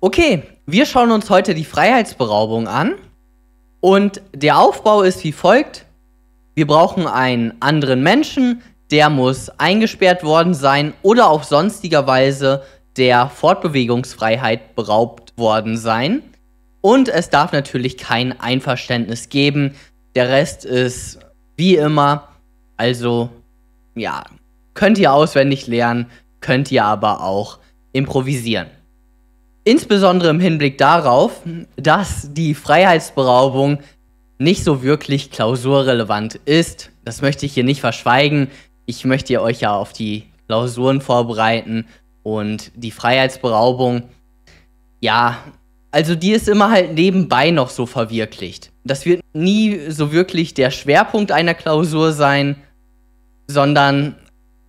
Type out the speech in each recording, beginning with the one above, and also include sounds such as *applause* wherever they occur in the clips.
Okay, wir schauen uns heute die Freiheitsberaubung an. Und der Aufbau ist wie folgt. Wir brauchen einen anderen Menschen, der muss eingesperrt worden sein oder auf sonstiger Weise der Fortbewegungsfreiheit beraubt worden sein. Und es darf natürlich kein Einverständnis geben. Der Rest ist wie immer. Also, ja, könnt ihr auswendig lernen, könnt ihr aber auch improvisieren. Insbesondere im Hinblick darauf, dass die Freiheitsberaubung nicht so wirklich klausurrelevant ist. Das möchte ich hier nicht verschweigen. Ich möchte euch ja auf die Klausuren vorbereiten und die Freiheitsberaubung, ja, also die ist immer halt nebenbei noch so verwirklicht. Das wird nie so wirklich der Schwerpunkt einer Klausur sein, sondern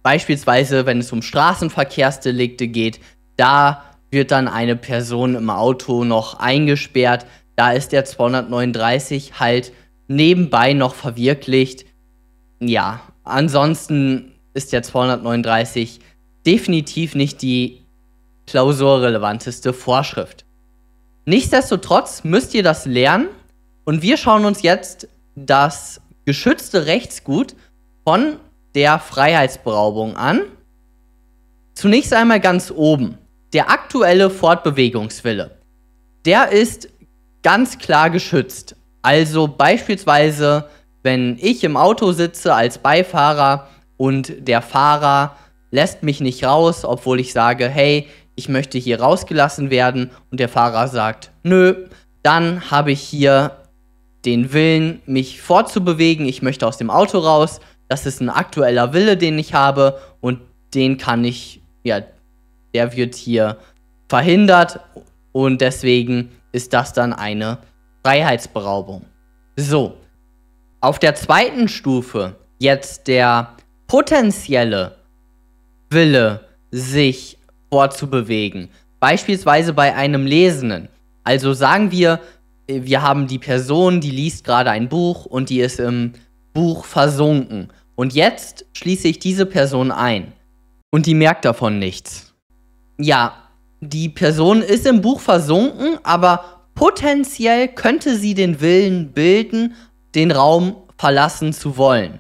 beispielsweise, wenn es um Straßenverkehrsdelikte geht, da wird dann eine Person im Auto noch eingesperrt. Da ist der 239 halt nebenbei noch verwirklicht. Ja, ansonsten ist der 239 definitiv nicht die klausurrelevanteste Vorschrift. Nichtsdestotrotz müsst ihr das lernen und wir schauen uns jetzt das geschützte Rechtsgut von der Freiheitsberaubung an. Zunächst einmal ganz oben. Der aktuelle Fortbewegungswille, der ist ganz klar geschützt. Also beispielsweise, wenn ich im Auto sitze als Beifahrer und der Fahrer lässt mich nicht raus, obwohl ich sage, hey, ich möchte hier rausgelassen werden und der Fahrer sagt, nö, dann habe ich hier den Willen, mich fortzubewegen, ich möchte aus dem Auto raus, das ist ein aktueller Wille, den ich habe und den kann ich, ja, der wird hier verhindert und deswegen ist das dann eine Freiheitsberaubung. So, auf der zweiten Stufe jetzt der potenzielle Wille, sich vorzubewegen. Beispielsweise bei einem Lesenden. Also sagen wir, wir haben die Person, die liest gerade ein Buch und die ist im Buch versunken. Und jetzt schließe ich diese Person ein. Und die merkt davon nichts ja, die Person ist im Buch versunken, aber potenziell könnte sie den Willen bilden, den Raum verlassen zu wollen.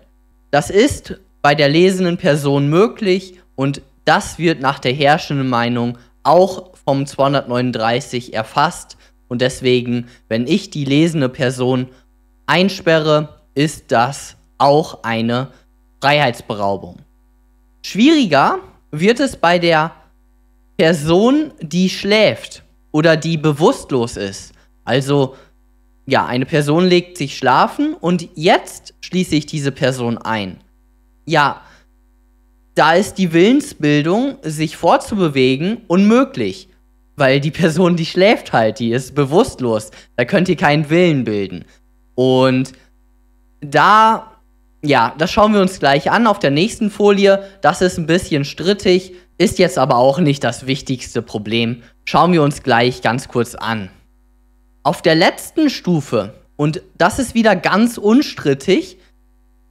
Das ist bei der lesenden Person möglich und das wird nach der herrschenden Meinung auch vom 239 erfasst und deswegen, wenn ich die lesende Person einsperre, ist das auch eine Freiheitsberaubung. Schwieriger wird es bei der Person, die schläft oder die bewusstlos ist. Also, ja, eine Person legt sich schlafen und jetzt schließe ich diese Person ein. Ja, da ist die Willensbildung, sich fortzubewegen, unmöglich. Weil die Person, die schläft halt, die ist bewusstlos. Da könnt ihr keinen Willen bilden. Und da ja, das schauen wir uns gleich an auf der nächsten Folie. Das ist ein bisschen strittig, ist jetzt aber auch nicht das wichtigste Problem. Schauen wir uns gleich ganz kurz an. Auf der letzten Stufe, und das ist wieder ganz unstrittig,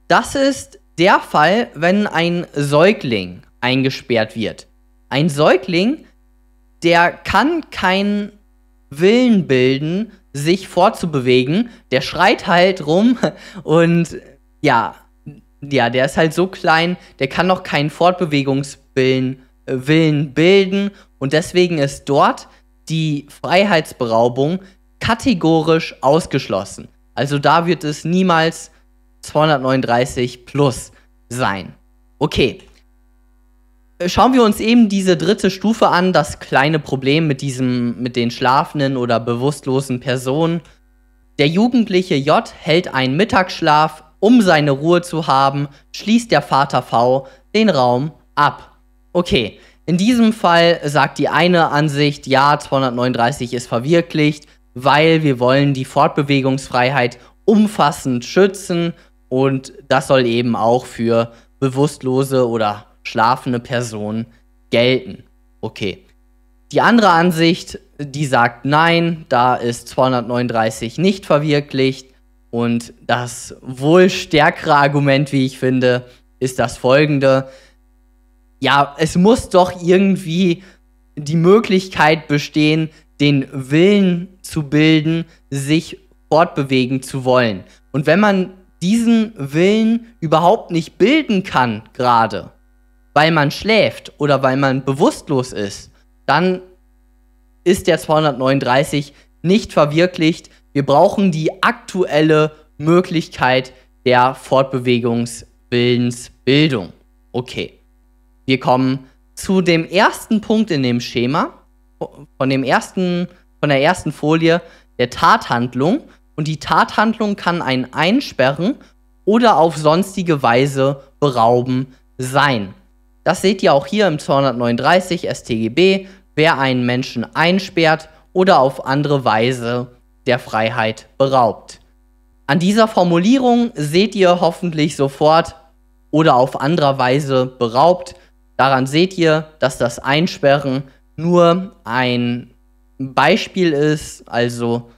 das ist der Fall, wenn ein Säugling eingesperrt wird. Ein Säugling, der kann keinen Willen bilden, sich fortzubewegen. Der schreit halt rum *laughs* und ja, ja, der ist halt so klein, der kann noch keinen Fortbewegungswillen äh, Willen bilden und deswegen ist dort die Freiheitsberaubung kategorisch ausgeschlossen. Also da wird es niemals 239 plus sein. Okay. Äh, schauen wir uns eben diese dritte Stufe an, das kleine Problem mit diesem, mit den schlafenden oder bewusstlosen Personen. Der jugendliche J hält einen Mittagsschlaf um seine Ruhe zu haben, schließt der Vater V den Raum ab. Okay, in diesem Fall sagt die eine Ansicht, ja, 239 ist verwirklicht, weil wir wollen die Fortbewegungsfreiheit umfassend schützen und das soll eben auch für bewusstlose oder schlafende Personen gelten. Okay. Die andere Ansicht, die sagt nein, da ist 239 nicht verwirklicht, und das wohl stärkere Argument, wie ich finde, ist das folgende. Ja, es muss doch irgendwie die Möglichkeit bestehen, den Willen zu bilden, sich fortbewegen zu wollen. Und wenn man diesen Willen überhaupt nicht bilden kann gerade, weil man schläft oder weil man bewusstlos ist, dann ist der 239 nicht verwirklicht wir brauchen die aktuelle Möglichkeit der Fortbewegungswillensbildung. Okay, wir kommen zu dem ersten Punkt in dem Schema, von, dem ersten, von der ersten Folie, der Tathandlung. Und die Tathandlung kann ein Einsperren oder auf sonstige Weise berauben sein. Das seht ihr auch hier im 239 StGB, wer einen Menschen einsperrt oder auf andere Weise der Freiheit beraubt. An dieser Formulierung seht ihr hoffentlich sofort oder auf andere Weise beraubt. Daran seht ihr, dass das Einsperren nur ein Beispiel ist, also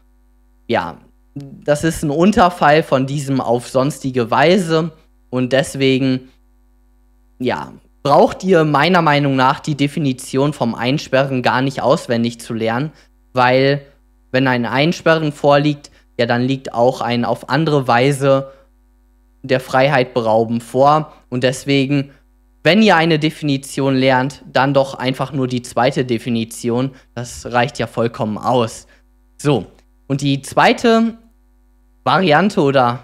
ja, das ist ein Unterfall von diesem auf sonstige Weise und deswegen ja, braucht ihr meiner Meinung nach die Definition vom Einsperren gar nicht auswendig zu lernen, weil wenn ein Einsperren vorliegt, ja, dann liegt auch ein auf andere Weise der Freiheit berauben vor. Und deswegen, wenn ihr eine Definition lernt, dann doch einfach nur die zweite Definition. Das reicht ja vollkommen aus. So, und die zweite Variante oder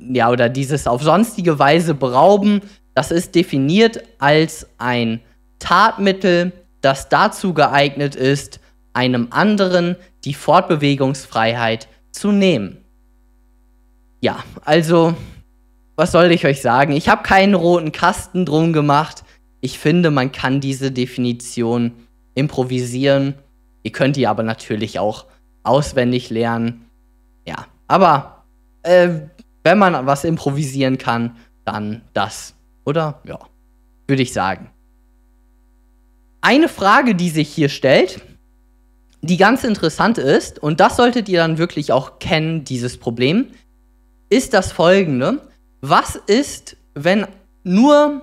ja, oder dieses auf sonstige Weise berauben, das ist definiert als ein Tatmittel, das dazu geeignet ist, einem anderen die Fortbewegungsfreiheit zu nehmen. Ja, also, was soll ich euch sagen? Ich habe keinen roten Kasten drum gemacht. Ich finde, man kann diese Definition improvisieren. Ihr könnt die aber natürlich auch auswendig lernen. Ja, aber äh, wenn man was improvisieren kann, dann das, oder? Ja, würde ich sagen. Eine Frage, die sich hier stellt, die ganz interessant ist, und das solltet ihr dann wirklich auch kennen, dieses Problem, ist das folgende. Was ist, wenn nur,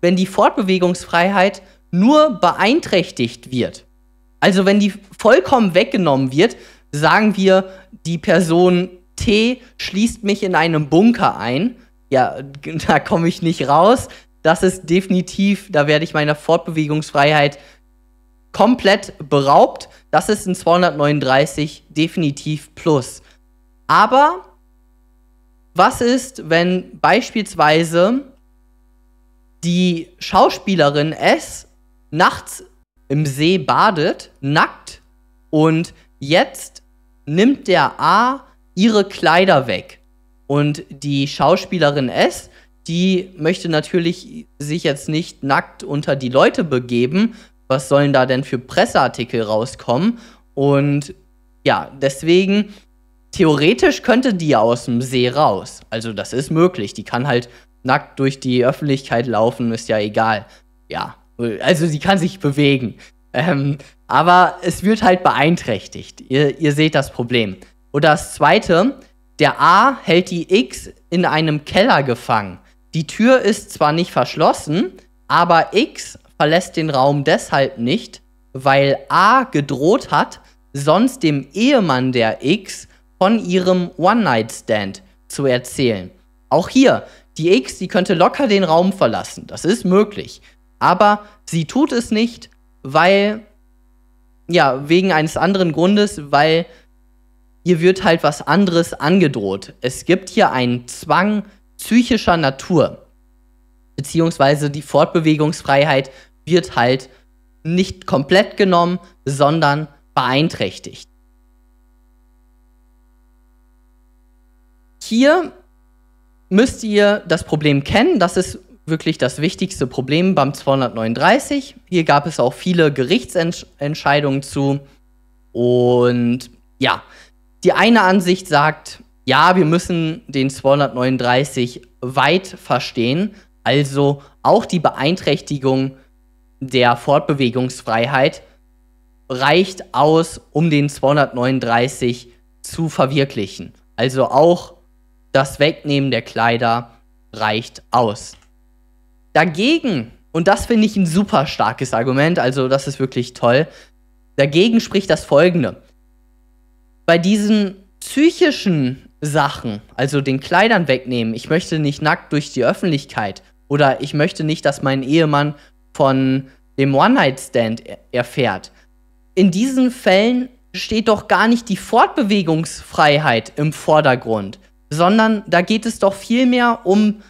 wenn die Fortbewegungsfreiheit nur beeinträchtigt wird? Also wenn die vollkommen weggenommen wird, sagen wir, die Person T schließt mich in einem Bunker ein. Ja, *laughs* da komme ich nicht raus. Das ist definitiv, da werde ich meine Fortbewegungsfreiheit komplett beraubt. Das ist ein 239 definitiv plus. Aber was ist, wenn beispielsweise die Schauspielerin S nachts im See badet, nackt, und jetzt nimmt der A ihre Kleider weg. Und die Schauspielerin S, die möchte natürlich sich jetzt nicht nackt unter die Leute begeben, was sollen da denn für Presseartikel rauskommen? Und ja, deswegen, theoretisch könnte die aus dem See raus. Also das ist möglich. Die kann halt nackt durch die Öffentlichkeit laufen, ist ja egal. Ja, also sie kann sich bewegen. Ähm, aber es wird halt beeinträchtigt. Ihr, ihr seht das Problem. Und das Zweite, der A hält die X in einem Keller gefangen. Die Tür ist zwar nicht verschlossen, aber X verlässt den Raum deshalb nicht, weil A gedroht hat, sonst dem Ehemann der X von ihrem One-Night-Stand zu erzählen. Auch hier, die X, die könnte locker den Raum verlassen, das ist möglich. Aber sie tut es nicht, weil, ja, wegen eines anderen Grundes, weil ihr wird halt was anderes angedroht. Es gibt hier einen Zwang psychischer Natur beziehungsweise die Fortbewegungsfreiheit wird halt nicht komplett genommen, sondern beeinträchtigt. Hier müsst ihr das Problem kennen, das ist wirklich das wichtigste Problem beim 239. Hier gab es auch viele Gerichtsentscheidungen zu. Und ja, die eine Ansicht sagt, ja, wir müssen den 239 weit verstehen, also auch die Beeinträchtigung der Fortbewegungsfreiheit reicht aus, um den 239 zu verwirklichen. Also auch das Wegnehmen der Kleider reicht aus. Dagegen, und das finde ich ein super starkes Argument, also das ist wirklich toll, dagegen spricht das Folgende. Bei diesen psychischen Sachen, also den Kleidern wegnehmen, ich möchte nicht nackt durch die Öffentlichkeit, oder ich möchte nicht, dass mein Ehemann von dem One-Night-Stand erfährt. In diesen Fällen steht doch gar nicht die Fortbewegungsfreiheit im Vordergrund, sondern da geht es doch vielmehr um,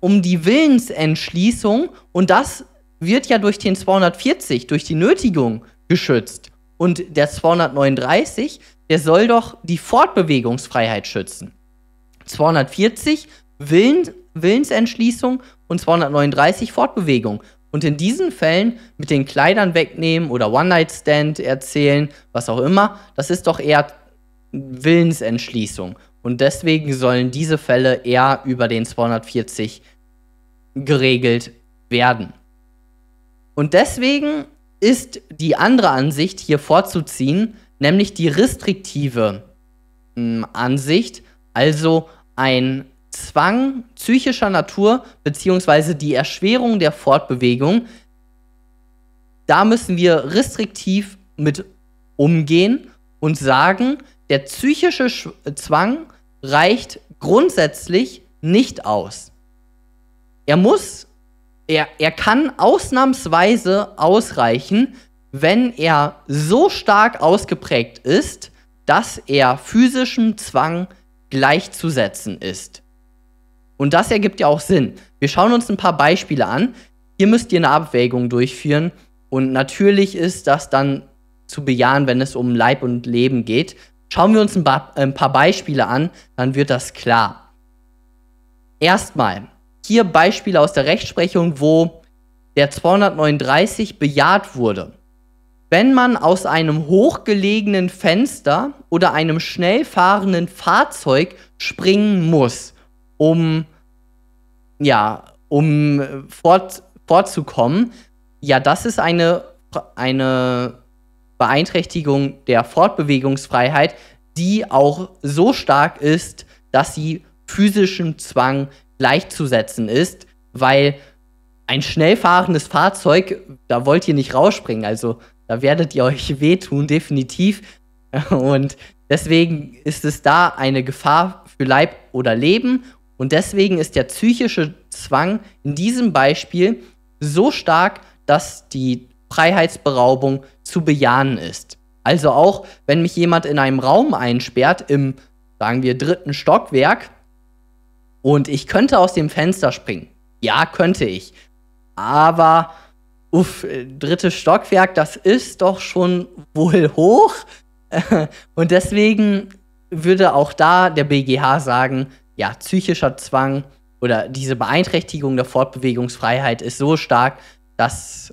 um die Willensentschließung und das wird ja durch den 240, durch die Nötigung geschützt. Und der 239, der soll doch die Fortbewegungsfreiheit schützen. 240 Willen, Willensentschließung und 239 Fortbewegung. Und in diesen Fällen mit den Kleidern wegnehmen oder One-Night-Stand erzählen, was auch immer, das ist doch eher Willensentschließung. Und deswegen sollen diese Fälle eher über den 240 geregelt werden. Und deswegen ist die andere Ansicht hier vorzuziehen, nämlich die restriktive hm, Ansicht, also ein Zwang psychischer Natur bzw. die Erschwerung der Fortbewegung, da müssen wir restriktiv mit umgehen und sagen, der psychische Sch Zwang reicht grundsätzlich nicht aus. Er muss, er, er kann ausnahmsweise ausreichen, wenn er so stark ausgeprägt ist, dass er physischem Zwang gleichzusetzen ist. Und das ergibt ja auch Sinn. Wir schauen uns ein paar Beispiele an. Hier müsst ihr eine Abwägung durchführen. Und natürlich ist das dann zu bejahen, wenn es um Leib und Leben geht. Schauen wir uns ein paar, ein paar Beispiele an, dann wird das klar. Erstmal, hier Beispiele aus der Rechtsprechung, wo der 239 bejaht wurde. Wenn man aus einem hochgelegenen Fenster oder einem schnell fahrenden Fahrzeug springen muss, um ja, um äh, fort, fortzukommen. Ja, das ist eine, eine Beeinträchtigung der Fortbewegungsfreiheit, die auch so stark ist, dass sie physischem Zwang gleichzusetzen ist, weil ein schnell fahrendes Fahrzeug, da wollt ihr nicht rausspringen, also da werdet ihr euch wehtun, definitiv. *laughs* Und deswegen ist es da eine Gefahr für Leib oder Leben und deswegen ist der psychische Zwang in diesem Beispiel so stark, dass die Freiheitsberaubung zu bejahen ist. Also auch, wenn mich jemand in einem Raum einsperrt, im, sagen wir, dritten Stockwerk, und ich könnte aus dem Fenster springen. Ja, könnte ich. Aber, uff, drittes Stockwerk, das ist doch schon wohl hoch. *laughs* und deswegen würde auch da der BGH sagen, ja, psychischer Zwang oder diese Beeinträchtigung der Fortbewegungsfreiheit ist so stark, dass,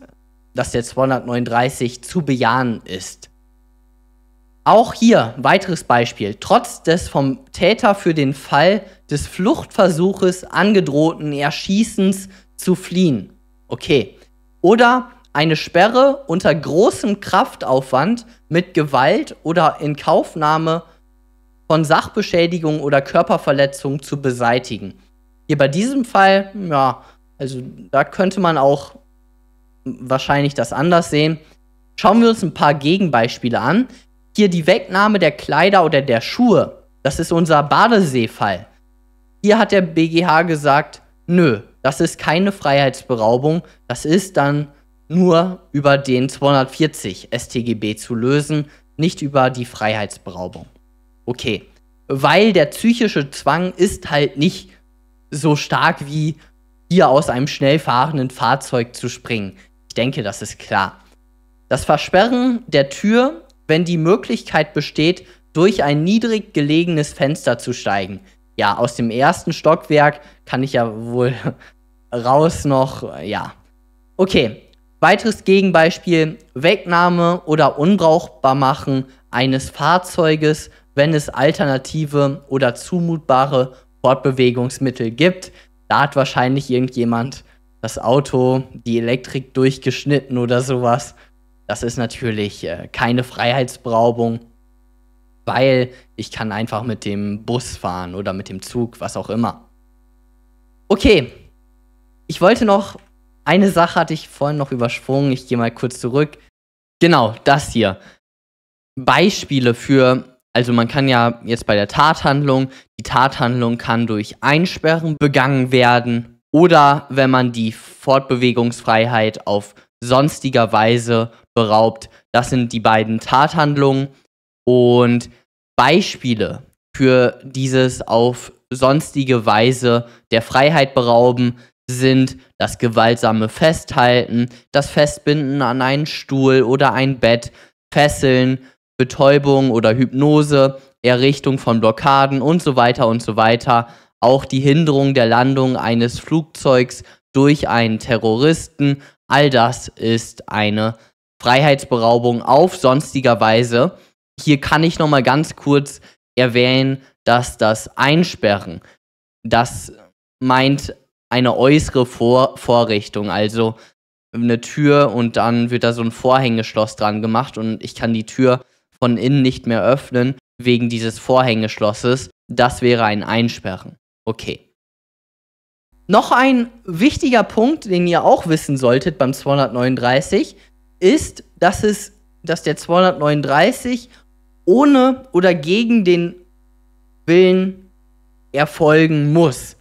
dass der 239 zu bejahen ist. Auch hier weiteres Beispiel. Trotz des vom Täter für den Fall des Fluchtversuches angedrohten Erschießens zu fliehen. Okay. Oder eine Sperre unter großem Kraftaufwand mit Gewalt oder Inkaufnahme von Sachbeschädigung oder Körperverletzung zu beseitigen. Hier bei diesem Fall, ja, also da könnte man auch wahrscheinlich das anders sehen. Schauen wir uns ein paar Gegenbeispiele an. Hier die Wegnahme der Kleider oder der Schuhe. Das ist unser Badeseefall. Hier hat der BGH gesagt, nö, das ist keine Freiheitsberaubung, das ist dann nur über den 240 StGB zu lösen, nicht über die Freiheitsberaubung okay. Weil der psychische Zwang ist halt nicht so stark wie hier aus einem schnell fahrenden Fahrzeug zu springen. Ich denke, das ist klar. Das Versperren der Tür, wenn die Möglichkeit besteht, durch ein niedrig gelegenes Fenster zu steigen. Ja, aus dem ersten Stockwerk kann ich ja wohl *laughs* raus noch, ja. Okay, weiteres Gegenbeispiel, Wegnahme oder Unbrauchbar machen eines Fahrzeuges wenn es alternative oder zumutbare Fortbewegungsmittel gibt. Da hat wahrscheinlich irgendjemand das Auto, die Elektrik durchgeschnitten oder sowas. Das ist natürlich äh, keine Freiheitsberaubung, weil ich kann einfach mit dem Bus fahren oder mit dem Zug, was auch immer. Okay, ich wollte noch, eine Sache hatte ich vorhin noch übersprungen, ich gehe mal kurz zurück. Genau, das hier. Beispiele für also man kann ja jetzt bei der Tathandlung, die Tathandlung kann durch Einsperren begangen werden oder wenn man die Fortbewegungsfreiheit auf sonstiger Weise beraubt. Das sind die beiden Tathandlungen und Beispiele für dieses auf sonstige Weise der Freiheit berauben sind das gewaltsame Festhalten, das Festbinden an einen Stuhl oder ein Bett, Fesseln, Betäubung oder Hypnose, Errichtung von Blockaden und so weiter und so weiter, auch die Hinderung der Landung eines Flugzeugs durch einen Terroristen, all das ist eine Freiheitsberaubung auf sonstiger Weise. Hier kann ich nochmal ganz kurz erwähnen, dass das Einsperren, das meint eine äußere Vor Vorrichtung, also eine Tür und dann wird da so ein Vorhängeschloss dran gemacht und ich kann die Tür von innen nicht mehr öffnen wegen dieses Vorhängeschlosses. Das wäre ein Einsperren. Okay. Noch ein wichtiger Punkt, den ihr auch wissen solltet beim 239, ist, dass, es, dass der 239 ohne oder gegen den Willen erfolgen muss.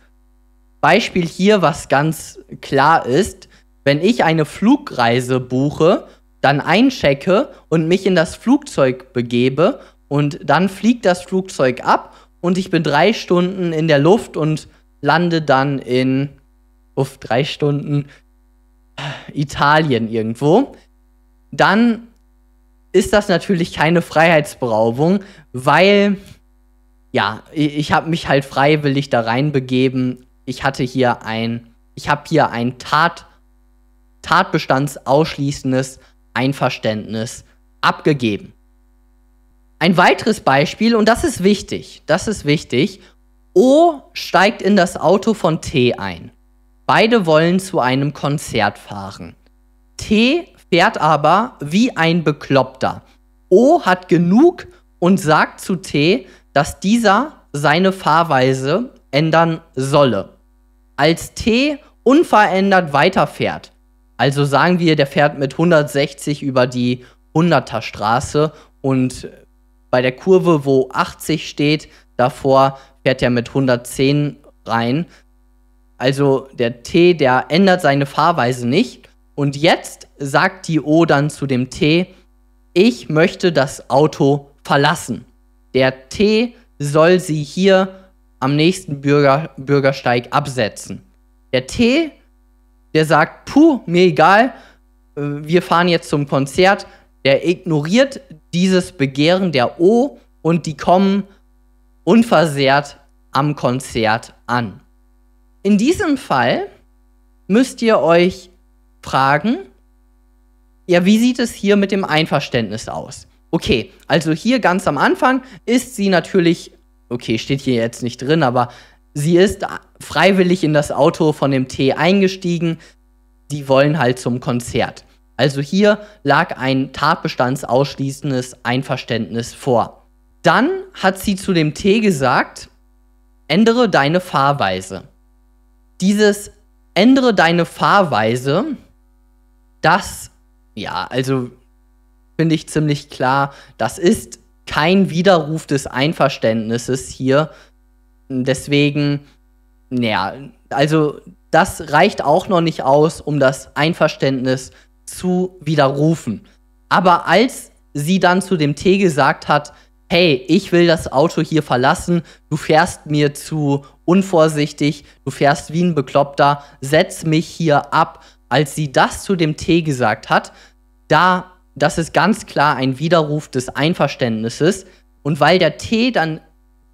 Beispiel hier, was ganz klar ist, wenn ich eine Flugreise buche dann einchecke und mich in das Flugzeug begebe und dann fliegt das Flugzeug ab und ich bin drei Stunden in der Luft und lande dann in, uff, drei Stunden äh, Italien irgendwo. Dann ist das natürlich keine Freiheitsberaubung, weil ja, ich habe mich halt freiwillig da reinbegeben. Ich hatte hier ein, ich habe hier ein Tat, tatbestandsausschließendes Einverständnis abgegeben. Ein weiteres Beispiel, und das ist wichtig, das ist wichtig. O steigt in das Auto von T ein. Beide wollen zu einem Konzert fahren. T fährt aber wie ein Bekloppter. O hat genug und sagt zu T, dass dieser seine Fahrweise ändern solle. Als T unverändert weiterfährt, also sagen wir, der fährt mit 160 über die 100er Straße und bei der Kurve, wo 80 steht, davor fährt er mit 110 rein. Also der T, der ändert seine Fahrweise nicht. Und jetzt sagt die O dann zu dem T, ich möchte das Auto verlassen. Der T soll sie hier am nächsten Bürger, Bürgersteig absetzen. Der T der sagt, puh, mir egal, äh, wir fahren jetzt zum Konzert, der ignoriert dieses Begehren der O und die kommen unversehrt am Konzert an. In diesem Fall müsst ihr euch fragen, ja, wie sieht es hier mit dem Einverständnis aus? Okay, also hier ganz am Anfang ist sie natürlich, okay, steht hier jetzt nicht drin, aber Sie ist freiwillig in das Auto von dem T eingestiegen. Sie wollen halt zum Konzert. Also hier lag ein tatbestandsausschließendes Einverständnis vor. Dann hat sie zu dem T gesagt, ändere deine Fahrweise. Dieses ändere deine Fahrweise, das, ja, also finde ich ziemlich klar, das ist kein Widerruf des Einverständnisses hier Deswegen, naja, also das reicht auch noch nicht aus, um das Einverständnis zu widerrufen. Aber als sie dann zu dem T gesagt hat, hey, ich will das Auto hier verlassen, du fährst mir zu unvorsichtig, du fährst wie ein Bekloppter, setz mich hier ab. Als sie das zu dem T gesagt hat, da, das ist ganz klar ein Widerruf des Einverständnisses. Und weil der T dann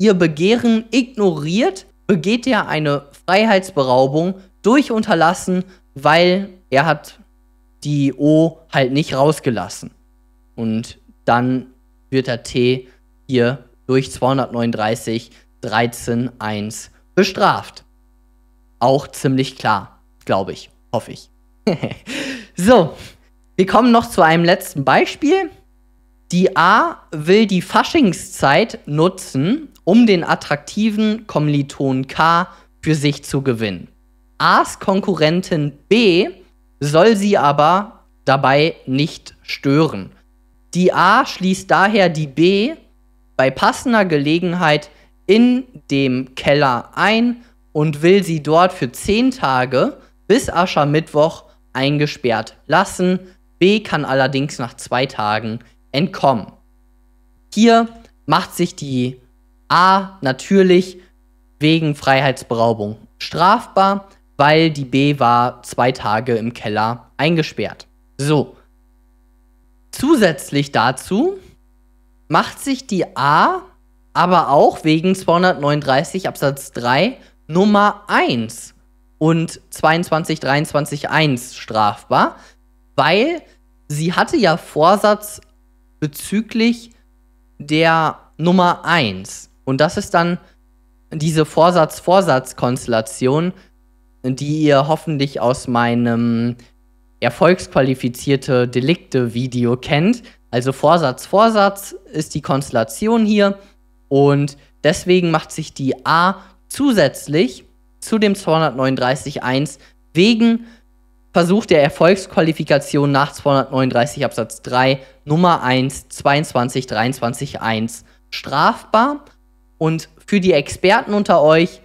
ihr Begehren ignoriert, begeht er eine Freiheitsberaubung durch Unterlassen, weil er hat die O halt nicht rausgelassen. Und dann wird der T hier durch 239 13 1 bestraft. Auch ziemlich klar, glaube ich, hoffe ich. *laughs* so, wir kommen noch zu einem letzten Beispiel. Die A will die Faschingszeit nutzen, um den attraktiven Kommiliton K für sich zu gewinnen. A's Konkurrentin B soll sie aber dabei nicht stören. Die A schließt daher die B bei passender Gelegenheit in dem Keller ein und will sie dort für 10 Tage bis Aschermittwoch eingesperrt lassen. B kann allerdings nach zwei Tagen entkommen. Hier macht sich die A natürlich wegen Freiheitsberaubung strafbar, weil die B war zwei Tage im Keller eingesperrt. So. Zusätzlich dazu macht sich die A aber auch wegen 239 Absatz 3 Nummer 1 und 22 1 strafbar, weil sie hatte ja Vorsatz bezüglich der Nummer 1. Und das ist dann diese Vorsatz-Vorsatz-Konstellation, die ihr hoffentlich aus meinem erfolgsqualifizierte Delikte-Video kennt. Also Vorsatz, Vorsatz ist die Konstellation hier und deswegen macht sich die A zusätzlich zu dem 239.1 wegen Versuch der Erfolgsqualifikation nach 239 Absatz 3 Nummer 1 22 23 1 strafbar und für die Experten unter euch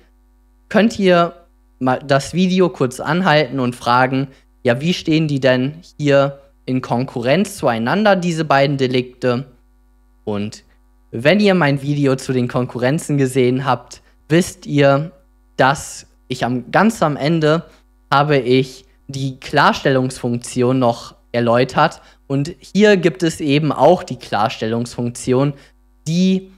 könnt ihr mal das Video kurz anhalten und fragen, ja, wie stehen die denn hier in Konkurrenz zueinander, diese beiden Delikte? Und wenn ihr mein Video zu den Konkurrenzen gesehen habt, wisst ihr, dass ich am ganz am Ende habe ich die Klarstellungsfunktion noch erläutert und hier gibt es eben auch die Klarstellungsfunktion, die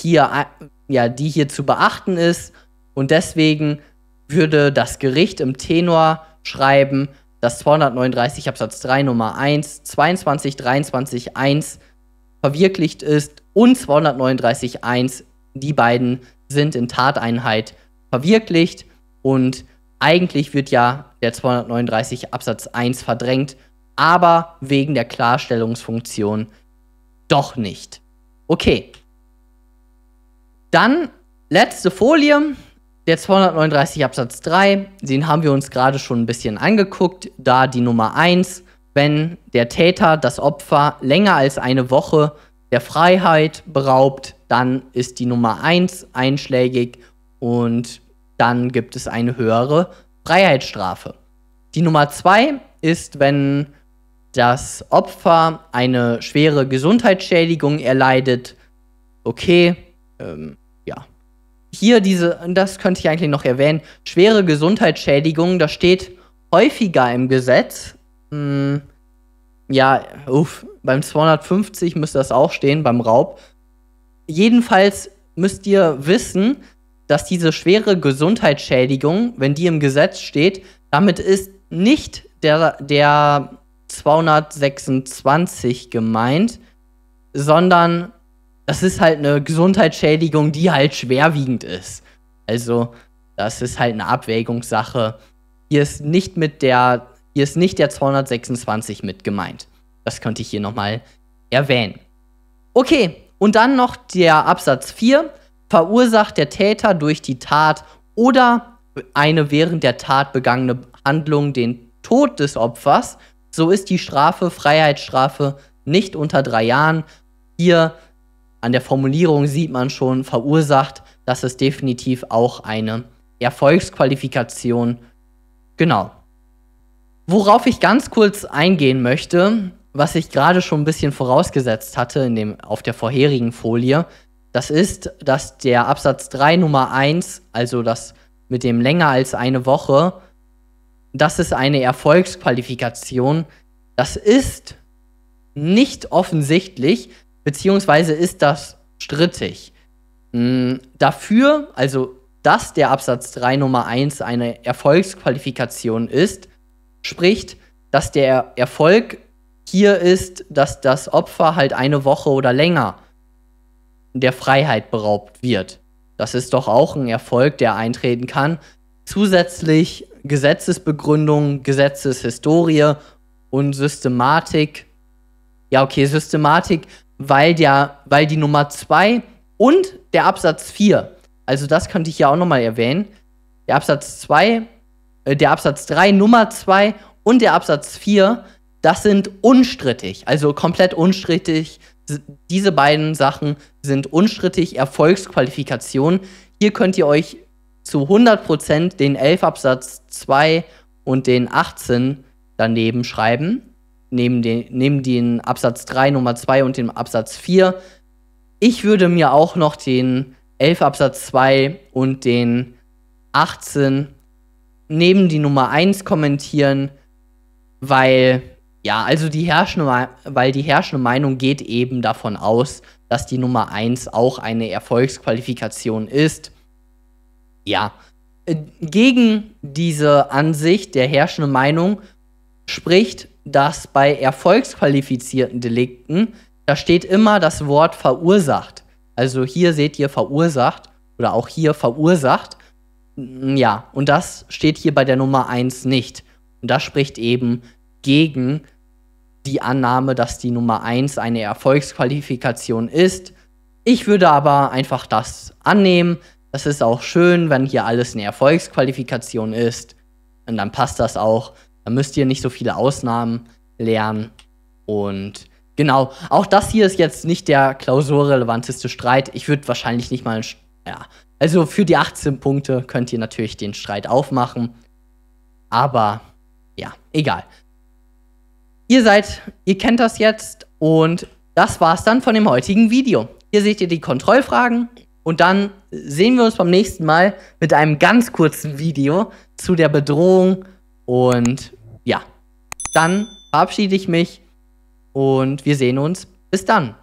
hier, ja, die hier zu beachten ist. Und deswegen würde das Gericht im Tenor schreiben, dass 239 Absatz 3 Nummer 1, 22, 23, 1 verwirklicht ist und 239 1, die beiden sind in Tateinheit verwirklicht und eigentlich wird ja der 239 Absatz 1 verdrängt, aber wegen der Klarstellungsfunktion doch nicht. Okay, dann letzte Folie, der 239 Absatz 3. Den haben wir uns gerade schon ein bisschen angeguckt. Da die Nummer 1, wenn der Täter das Opfer länger als eine Woche der Freiheit beraubt, dann ist die Nummer 1 einschlägig und dann gibt es eine höhere Freiheitsstrafe. Die Nummer 2 ist, wenn das Opfer eine schwere Gesundheitsschädigung erleidet. Okay, ähm, hier diese, das könnte ich eigentlich noch erwähnen, schwere Gesundheitsschädigungen, das steht häufiger im Gesetz. Hm, ja, uff, beim 250 müsste das auch stehen, beim Raub. Jedenfalls müsst ihr wissen, dass diese schwere Gesundheitsschädigung, wenn die im Gesetz steht, damit ist nicht der, der 226 gemeint, sondern das ist halt eine Gesundheitsschädigung, die halt schwerwiegend ist. Also, das ist halt eine Abwägungssache. Hier ist nicht mit der, hier ist nicht der 226 mit gemeint. Das könnte ich hier nochmal erwähnen. Okay, und dann noch der Absatz 4. Verursacht der Täter durch die Tat oder eine während der Tat begangene Handlung den Tod des Opfers, so ist die Strafe Freiheitsstrafe nicht unter drei Jahren. Hier an der Formulierung sieht man schon, verursacht, dass es definitiv auch eine Erfolgsqualifikation. Genau. Worauf ich ganz kurz eingehen möchte, was ich gerade schon ein bisschen vorausgesetzt hatte in dem, auf der vorherigen Folie, das ist, dass der Absatz 3 Nummer 1, also das mit dem länger als eine Woche, das ist eine Erfolgsqualifikation. Das ist nicht offensichtlich, beziehungsweise ist das strittig. Mm, dafür, also dass der Absatz 3 Nummer 1 eine Erfolgsqualifikation ist, spricht, dass der Erfolg hier ist, dass das Opfer halt eine Woche oder länger der Freiheit beraubt wird. Das ist doch auch ein Erfolg, der eintreten kann. Zusätzlich Gesetzesbegründung, Gesetzeshistorie und Systematik. Ja, okay, Systematik weil, der, weil die Nummer 2 und der Absatz 4, also das könnte ich ja auch nochmal erwähnen, der Absatz 2, äh, der Absatz 3, Nummer 2 und der Absatz 4, das sind unstrittig, also komplett unstrittig. Diese beiden Sachen sind unstrittig Erfolgsqualifikation. Hier könnt ihr euch zu 100% den 11 Absatz 2 und den 18 daneben schreiben neben den, neben den Absatz 3 Nummer 2 und dem Absatz 4. Ich würde mir auch noch den 11 Absatz 2 und den 18 neben die Nummer 1 kommentieren, weil ja, also die herrschende, weil die herrschende Meinung geht eben davon aus, dass die Nummer 1 auch eine Erfolgsqualifikation ist. Ja, äh, gegen diese Ansicht der herrschenden Meinung spricht, dass bei erfolgsqualifizierten Delikten, da steht immer das Wort verursacht. Also hier seht ihr verursacht oder auch hier verursacht. Hm, ja, und das steht hier bei der Nummer 1 nicht. Und das spricht eben gegen die Annahme, dass die Nummer 1 eine Erfolgsqualifikation ist. Ich würde aber einfach das annehmen. Das ist auch schön, wenn hier alles eine Erfolgsqualifikation ist. Und dann passt das auch. Da müsst ihr nicht so viele Ausnahmen lernen. Und genau, auch das hier ist jetzt nicht der klausurrelevanteste Streit. Ich würde wahrscheinlich nicht mal. Ja, also für die 18 Punkte könnt ihr natürlich den Streit aufmachen. Aber ja, egal. Ihr seid, ihr kennt das jetzt und das war's dann von dem heutigen Video. Hier seht ihr die Kontrollfragen und dann sehen wir uns beim nächsten Mal mit einem ganz kurzen Video zu der Bedrohung und ja, dann verabschiede ich mich und wir sehen uns. Bis dann.